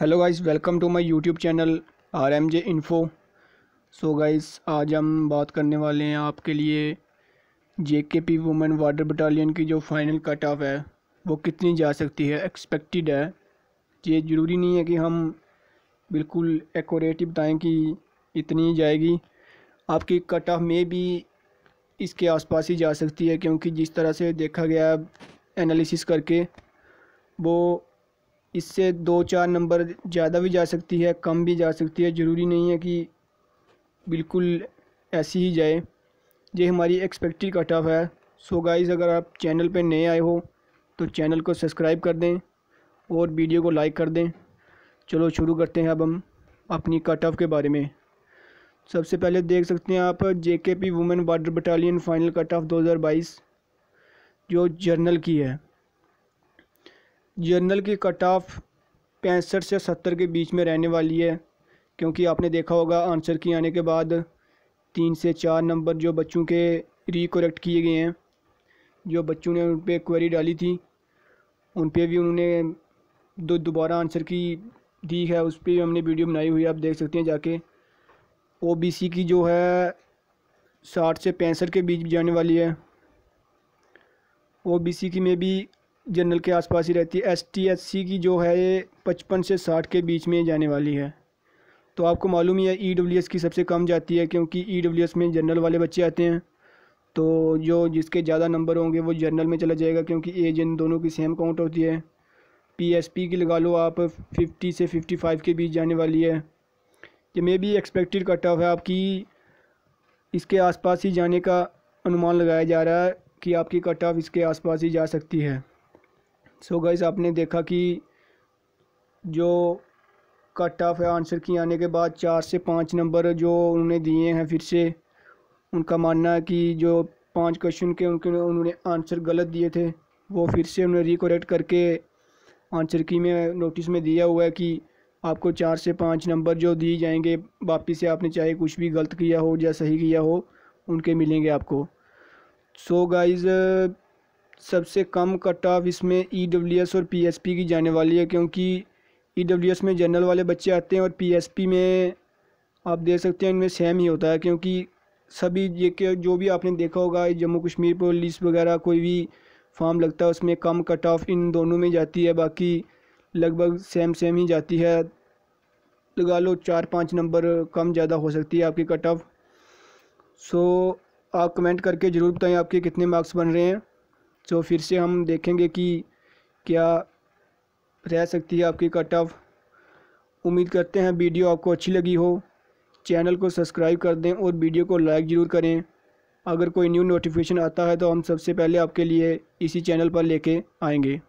hello guys welcome to my YouTube channel R M J info so guys आज हम बात करने वाले हैं आपके लिए जे K P women water battalion की जो फाइनल कट ऑफ है वो कितनी जा सकती है एक्सपेक्टेड है ये ज़रूरी नहीं है कि हम बिल्कुल एकोरेट बताएँ कि इतनी जाएगी आपकी कट ऑफ में भी इसके आसपास ही जा सकती है क्योंकि जिस तरह से देखा गया एनालिसिस करके वो इससे दो चार नंबर ज़्यादा भी जा सकती है कम भी जा सकती है ज़रूरी नहीं है कि बिल्कुल ऐसी ही जाए ये हमारी एक्सपेक्टेड कट ऑफ है सो गाइज़ अगर आप चैनल पे नए आए हो तो चैनल को सब्सक्राइब कर दें और वीडियो को लाइक कर दें चलो शुरू करते हैं अब हम अपनी कट ऑफ के बारे में सबसे पहले देख सकते हैं आप J K P women border battalion final cut off दो जो जर्नल की है जर्नल की कट ऑफ पैंसठ से सत्तर के बीच में रहने वाली है क्योंकि आपने देखा होगा आंसर की आने के बाद तीन से चार नंबर जो बच्चों के रिकोरेक्ट किए गए हैं जो बच्चों ने उन पर क्वेरी डाली थी उन पर भी उन्होंने दो दोबारा आंसर की दी है उस पर भी हमने वीडियो बनाई हुई है आप देख सकते हैं जाके सी की जो है साठ से पैंसठ के बीच जाने वाली है सी की में भी जनरल के आसपास ही रहती है एस टी एस सी की जो है ये पचपन से साठ के बीच में जाने वाली है तो आपको मालूम ही है ई डब्ल्यू एस की सबसे कम जाती है क्योंकि ई डब्ल्यू एस में जनरल वाले बच्चे आते हैं तो जो जिसके ज़्यादा नंबर होंगे वो जनरल में चला जाएगा क्योंकि एज इन दोनों की सेम काउंट होती है पी एस पी की लगा लो आप फिफ्टी से फिफ्टी फाइव के बीच जाने वाली है ये may be expected cut off है आपकी इसके आसपास ही जाने का अनुमान लगाया जा रहा है कि आपकी कट ऑफ इसके आसपास ही जा सकती है सो so गाइज़ आपने देखा कि जो कट ऑफ है आंसर की आने के बाद चार से पाँच नंबर जो उन्होंने दिए हैं फिर से उनका मानना है कि जो पांच क्वेश्चन के उनके उन्होंने आंसर गलत दिए थे वो फिर से उन्होंने रिकोरेक्ट करके आंसर की में नोटिस में दिया हुआ है कि आपको चार से पाँच नंबर जो दिए जाएंगे वापसी से आपने चाहे कुछ भी गलत किया हो या सही किया हो उनके मिलेंगे आपको सो so गाइज़ सबसे कम कट ऑफ इसमें ई e और पी की जाने वाली है क्योंकि ई e में जनरल वाले बच्चे आते हैं और पी में आप देख सकते हैं इनमें सेम ही होता है क्योंकि सभी ये के जो भी आपने देखा होगा जम्मू कश्मीर पुलिस वगैरह कोई भी फॉर्म लगता है उसमें कम कट ऑफ इन दोनों में जाती है बाकी लगभग सेम सेम ही जाती है लगा लो चार पाँच नंबर कम ज़्यादा हो सकती है आपकी कट ऑफ सो आप कमेंट करके ज़रूर बताएं आपके कितने मार्क्स बन रहे हैं सो तो फिर से हम देखेंगे कि क्या रह सकती है आपकी कट ऑफ उम्मीद करते हैं वीडियो आपको अच्छी लगी हो चैनल को सब्सक्राइब कर दें और वीडियो को लाइक ज़रूर करें अगर कोई न्यू नोटिफिकेशन आता है तो हम सबसे पहले आपके लिए इसी चैनल पर लेके आएंगे